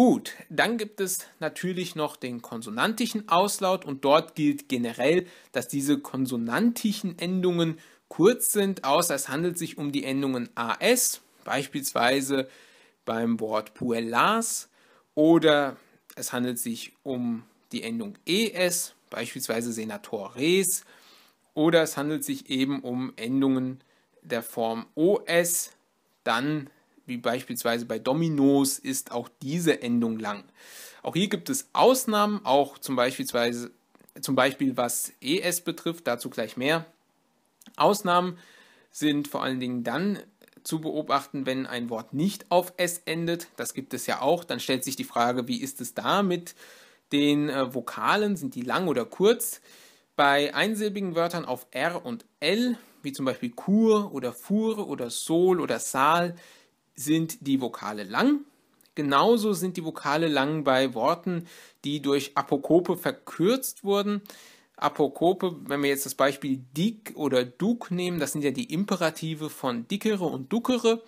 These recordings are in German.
Gut, dann gibt es natürlich noch den konsonantischen Auslaut und dort gilt generell, dass diese konsonantischen Endungen kurz sind, außer es handelt sich um die Endungen AS, beispielsweise beim Wort Puellas, oder es handelt sich um die Endung ES, beispielsweise Senatores, oder es handelt sich eben um Endungen der Form OS, dann wie beispielsweise bei Dominos ist auch diese Endung lang. Auch hier gibt es Ausnahmen, auch zum, beispielsweise, zum Beispiel was ES betrifft, dazu gleich mehr. Ausnahmen sind vor allen Dingen dann zu beobachten, wenn ein Wort nicht auf S endet. Das gibt es ja auch. Dann stellt sich die Frage, wie ist es da mit den äh, Vokalen? Sind die lang oder kurz? Bei einsilbigen Wörtern auf R und L, wie zum Beispiel Kur oder Fur oder Sol oder Saal, sind die Vokale lang. Genauso sind die Vokale lang bei Worten, die durch Apokope verkürzt wurden. Apokope, wenn wir jetzt das Beispiel dick oder duk nehmen, das sind ja die Imperative von dickere und duckere.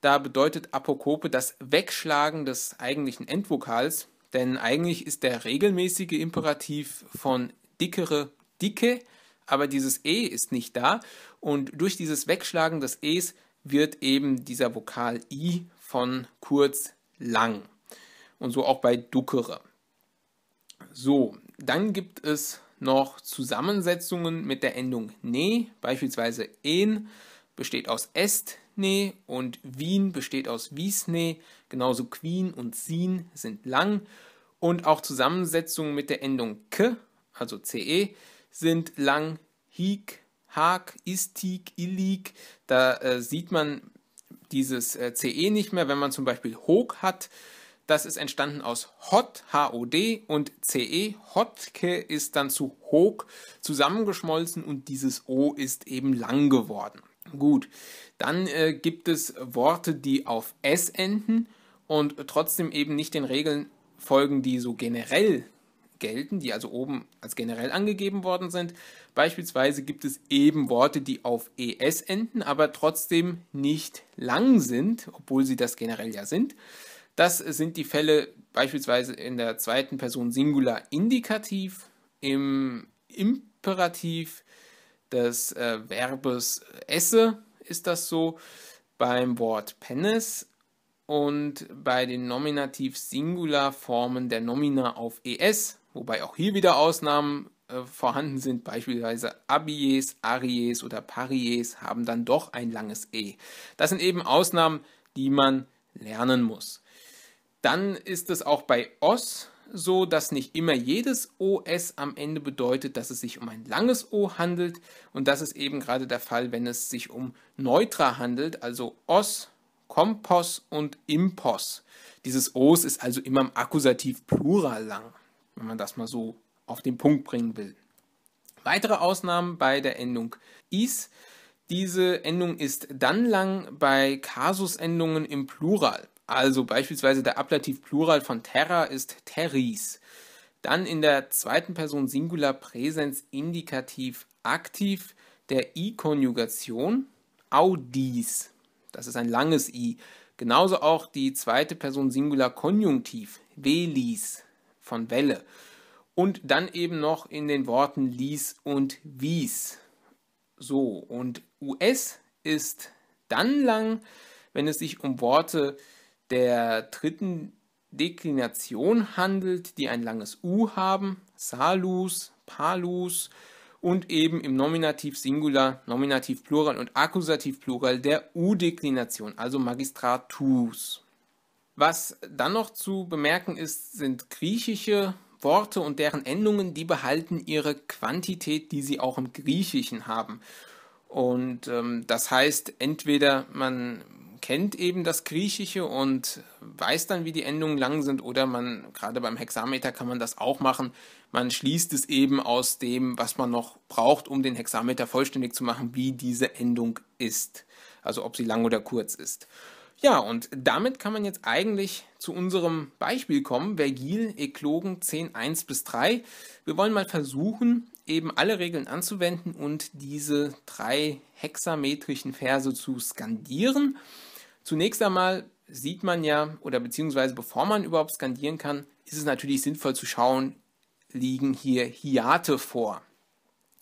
Da bedeutet Apokope das Wegschlagen des eigentlichen Endvokals, denn eigentlich ist der regelmäßige Imperativ von dickere dicke, aber dieses e ist nicht da und durch dieses Wegschlagen des es wird eben dieser Vokal i von kurz lang. Und so auch bei duckere. So, dann gibt es noch Zusammensetzungen mit der Endung ne, beispielsweise en besteht aus est ne und wien besteht aus wiesne, genauso queen und sin sind lang und auch Zusammensetzungen mit der Endung k, also ce, sind lang hik Hag, Istik, Ilik. Da äh, sieht man dieses äh, CE nicht mehr, wenn man zum Beispiel Hog hat. Das ist entstanden aus Hot, H-O-D und CE. Hotke ist dann zu Hog zusammengeschmolzen und dieses O ist eben lang geworden. Gut, dann äh, gibt es Worte, die auf S enden und trotzdem eben nicht den Regeln folgen, die so generell gelten, die also oben als generell angegeben worden sind. Beispielsweise gibt es eben Worte, die auf es enden, aber trotzdem nicht lang sind, obwohl sie das generell ja sind. Das sind die Fälle beispielsweise in der zweiten Person Singular Indikativ, im Imperativ des äh, Verbes äh, esse ist das so, beim Wort pennes und bei den Nominativ-Singular-Formen der Nomina auf es Wobei auch hier wieder Ausnahmen äh, vorhanden sind, beispielsweise Abies, Aries oder Paries haben dann doch ein langes E. Das sind eben Ausnahmen, die man lernen muss. Dann ist es auch bei OS so, dass nicht immer jedes OS am Ende bedeutet, dass es sich um ein langes O handelt. Und das ist eben gerade der Fall, wenn es sich um Neutra handelt, also OS, Kompos und Impos. Dieses Os ist also immer im Akkusativ Plural lang wenn man das mal so auf den Punkt bringen will. Weitere Ausnahmen bei der Endung is. Diese Endung ist dann lang bei Kasusendungen im Plural. Also beispielsweise der Ablativ Plural von terra ist terris. Dann in der zweiten Person Singular Präsens Indikativ aktiv der I-Konjugation audis. Das ist ein langes I. Genauso auch die zweite Person Singular Konjunktiv velis von Welle. Und dann eben noch in den Worten Lies und wies. So, und US ist dann lang, wenn es sich um Worte der dritten Deklination handelt, die ein langes U haben, salus, palus und eben im Nominativ Singular, Nominativ Plural und Akkusativ Plural der U-Deklination, also Magistratus. Was dann noch zu bemerken ist, sind griechische Worte und deren Endungen, die behalten ihre Quantität, die sie auch im Griechischen haben. Und ähm, das heißt, entweder man kennt eben das Griechische und weiß dann, wie die Endungen lang sind, oder man, gerade beim Hexameter kann man das auch machen. Man schließt es eben aus dem, was man noch braucht, um den Hexameter vollständig zu machen, wie diese Endung ist. Also ob sie lang oder kurz ist. Ja, und damit kann man jetzt eigentlich zu unserem Beispiel kommen, Vergil, Eklogen 10, 1 bis 3. Wir wollen mal versuchen, eben alle Regeln anzuwenden und diese drei hexametrischen Verse zu skandieren. Zunächst einmal sieht man ja, oder beziehungsweise bevor man überhaupt skandieren kann, ist es natürlich sinnvoll zu schauen, liegen hier Hiate vor.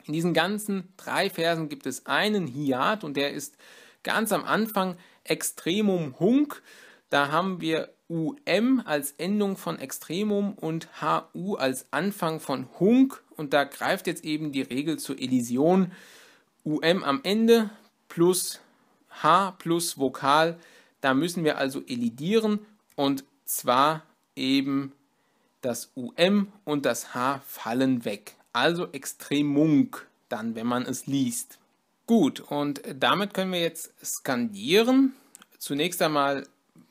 In diesen ganzen drei Versen gibt es einen Hiat und der ist ganz am Anfang Extremum Hunk, da haben wir UM als Endung von Extremum und HU als Anfang von Hunk und da greift jetzt eben die Regel zur Elision. UM am Ende plus H plus Vokal, da müssen wir also elidieren und zwar eben das UM und das H fallen weg. Also Extremunk dann, wenn man es liest. Gut, und damit können wir jetzt skandieren. Zunächst einmal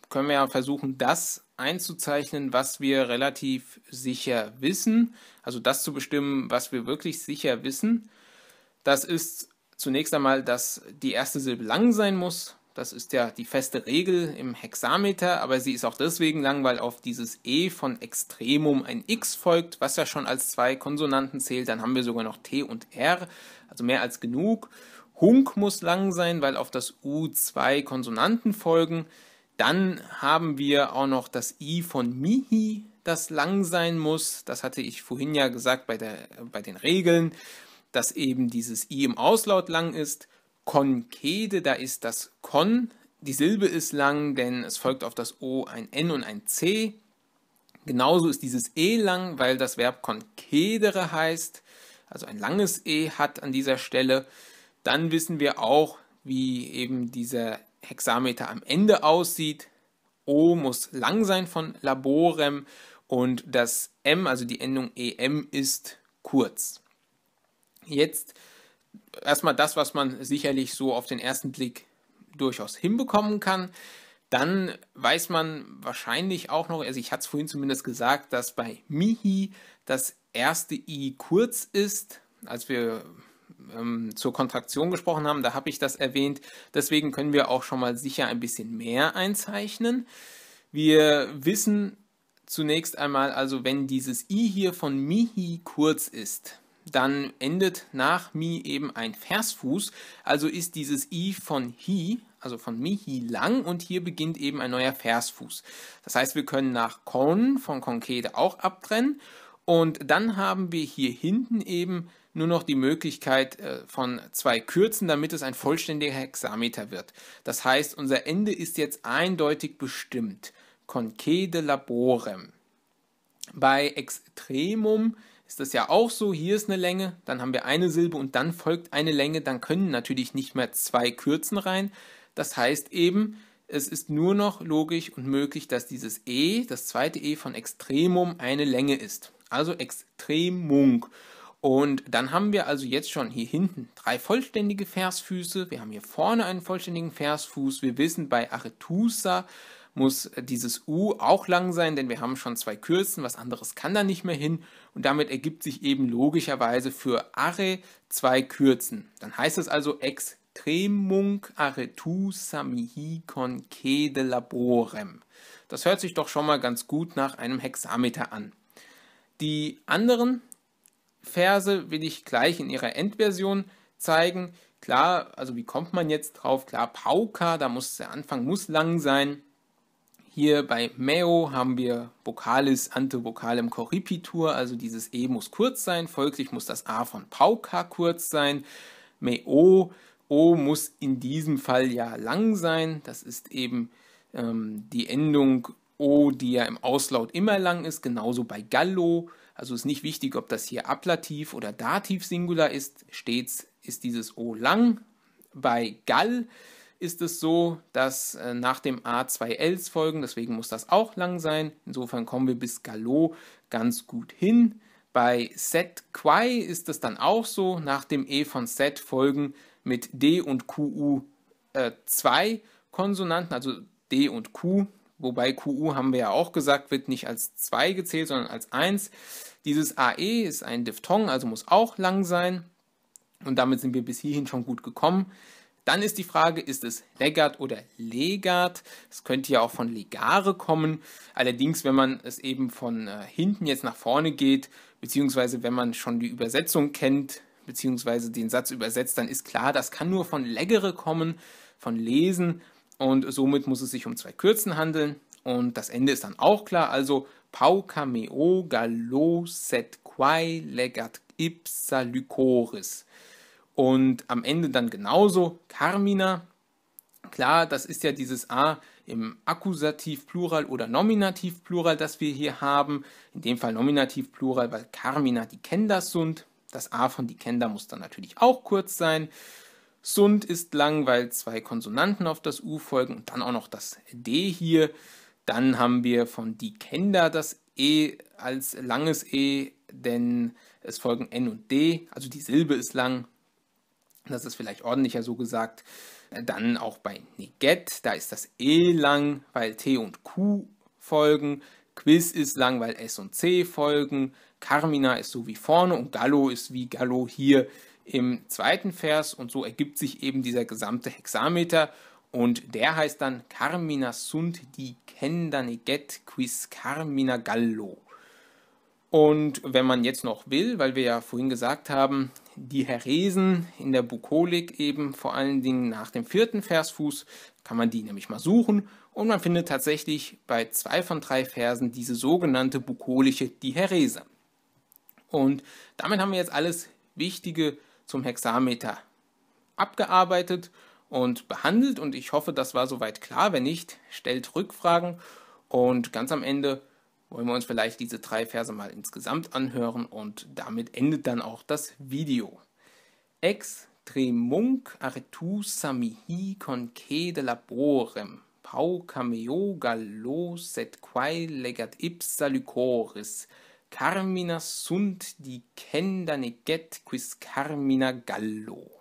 können wir ja versuchen, das einzuzeichnen, was wir relativ sicher wissen, also das zu bestimmen, was wir wirklich sicher wissen. Das ist zunächst einmal, dass die erste Silbe lang sein muss. Das ist ja die feste Regel im Hexameter, aber sie ist auch deswegen lang, weil auf dieses E von Extremum ein X folgt, was ja schon als zwei Konsonanten zählt. Dann haben wir sogar noch T und R, also mehr als genug. Hunk muss lang sein, weil auf das U zwei Konsonanten folgen. Dann haben wir auch noch das I von Mihi, das lang sein muss. Das hatte ich vorhin ja gesagt bei, der, bei den Regeln, dass eben dieses I im Auslaut lang ist. Konkede, da ist das Kon. Die Silbe ist lang, denn es folgt auf das O ein N und ein C. Genauso ist dieses E lang, weil das Verb konkedere heißt, also ein langes E hat an dieser Stelle. Dann wissen wir auch, wie eben dieser Hexameter am Ende aussieht. O muss lang sein von Laborem und das M, also die Endung EM, ist kurz. Jetzt erstmal das, was man sicherlich so auf den ersten Blick durchaus hinbekommen kann. Dann weiß man wahrscheinlich auch noch, also ich hatte es vorhin zumindest gesagt, dass bei Mihi das erste I kurz ist. Als wir ähm, zur Kontraktion gesprochen haben, da habe ich das erwähnt. Deswegen können wir auch schon mal sicher ein bisschen mehr einzeichnen. Wir wissen zunächst einmal, also wenn dieses i hier von mihi kurz ist, dann endet nach mi eben ein Versfuß, also ist dieses i von hi, also von mihi lang und hier beginnt eben ein neuer Versfuß. Das heißt, wir können nach Kon von concrete auch abtrennen und dann haben wir hier hinten eben nur noch die Möglichkeit äh, von zwei Kürzen, damit es ein vollständiger Hexameter wird. Das heißt, unser Ende ist jetzt eindeutig bestimmt. Concede laborem. Bei Extremum ist das ja auch so, hier ist eine Länge, dann haben wir eine Silbe und dann folgt eine Länge, dann können natürlich nicht mehr zwei Kürzen rein. Das heißt eben, es ist nur noch logisch und möglich, dass dieses E, das zweite E von Extremum, eine Länge ist. Also Extremung. Und dann haben wir also jetzt schon hier hinten drei vollständige Versfüße. Wir haben hier vorne einen vollständigen Versfuß. Wir wissen, bei Aretusa muss dieses U auch lang sein, denn wir haben schon zwei Kürzen. Was anderes kann da nicht mehr hin. Und damit ergibt sich eben logischerweise für Are zwei Kürzen. Dann heißt es also Extremung Aretusa mihi con concede laborem. Das hört sich doch schon mal ganz gut nach einem Hexameter an. Die anderen Verse will ich gleich in ihrer Endversion zeigen. Klar, also wie kommt man jetzt drauf? Klar, Pauka, da muss der Anfang muss lang sein. Hier bei Meo haben wir Vocalis vocalem corripitur, also dieses E muss kurz sein, folglich muss das A von Pauka kurz sein. Meo, O muss in diesem Fall ja lang sein, das ist eben ähm, die Endung O, die ja im Auslaut immer lang ist, genauso bei Gallo. Also ist nicht wichtig, ob das hier Ablativ oder Dativ Singular ist. Stets ist dieses O lang. Bei Gall ist es so, dass äh, nach dem A zwei Ls folgen, deswegen muss das auch lang sein. Insofern kommen wir bis Gallo ganz gut hin. Bei Set Quai ist es dann auch so, nach dem E von Set folgen mit D und QU äh, zwei Konsonanten, also D und Q wobei QU haben wir ja auch gesagt, wird nicht als 2 gezählt, sondern als 1. Dieses AE ist ein Diphthong, also muss auch lang sein. Und damit sind wir bis hierhin schon gut gekommen. Dann ist die Frage, ist es legat oder legat? Es könnte ja auch von legare kommen. Allerdings, wenn man es eben von äh, hinten jetzt nach vorne geht, beziehungsweise wenn man schon die Übersetzung kennt, beziehungsweise den Satz übersetzt, dann ist klar, das kann nur von Leggere kommen, von lesen und somit muss es sich um zwei Kürzen handeln und das Ende ist dann auch klar, also Pau cameo gallo set quae legat ipsa lycoris. Und am Ende dann genauso Carmina. Klar, das ist ja dieses A im Akkusativplural oder Nominativplural, das wir hier haben. In dem Fall Nominativplural, weil Carmina die Kenders sind. Das A von die Kenda muss dann natürlich auch kurz sein. Sund ist lang, weil zwei Konsonanten auf das U folgen und dann auch noch das D hier. Dann haben wir von die Kender das E als langes E, denn es folgen N und D, also die Silbe ist lang. Das ist vielleicht ordentlicher so gesagt. Dann auch bei Neget, da ist das E lang, weil T und Q folgen. Quiz ist lang, weil S und C folgen. Carmina ist so wie vorne und Gallo ist wie Gallo hier im zweiten Vers und so ergibt sich eben dieser gesamte Hexameter und der heißt dann Carmina sunt dicenda neget quis Carmina Gallo. Und wenn man jetzt noch will, weil wir ja vorhin gesagt haben, die Heresen in der Bukolik eben vor allen Dingen nach dem vierten Versfuß, kann man die nämlich mal suchen und man findet tatsächlich bei zwei von drei Versen diese sogenannte bukolische Diherese. Und damit haben wir jetzt alles Wichtige zum Hexameter abgearbeitet und behandelt und ich hoffe, das war soweit klar. Wenn nicht, stellt Rückfragen und ganz am Ende wollen wir uns vielleicht diese drei Verse mal insgesamt anhören und damit endet dann auch das Video. Ex tremunc artus samihi concede laborem pau cameo gallo sed quae legat ipsa lycoris Carmina sunt dicendane get quis Carmina gallo